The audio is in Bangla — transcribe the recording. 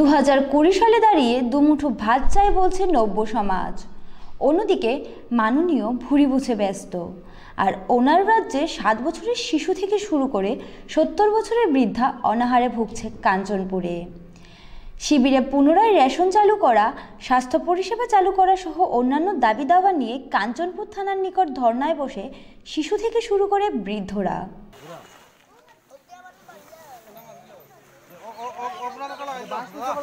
দু সালে দাঁড়িয়ে দুমুঠো ভাত চায় বলছে নব্য সমাজ অন্যদিকে মাননীয় ভুরি বুঝে ব্যস্ত আর ওনার রাজ্যে সাত বছরের শিশু থেকে শুরু করে সত্তর বছরের বৃদ্ধা অনাহারে ভুগছে কাঞ্চনপুরে শিবিরে পুনরায় রেশন চালু করা স্বাস্থ্য পরিষেবা চালু করা সহ অন্যান্য দাবি দাওয়া নিয়ে কাঞ্চনপুর থানার নিকট ধর্নায় বসে শিশু থেকে শুরু করে বৃদ্ধরা